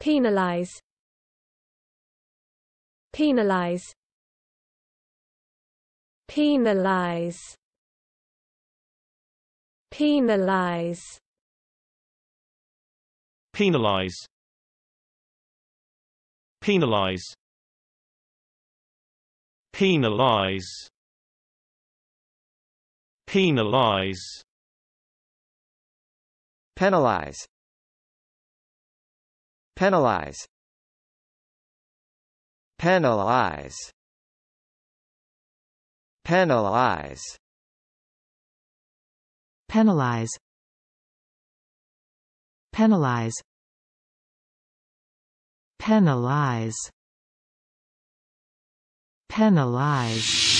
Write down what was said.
penalize penalize penalize penalize penalize penalize penalize penalize penalize Penalize Penalize Penalize Penalize Penalize Penalize Penalize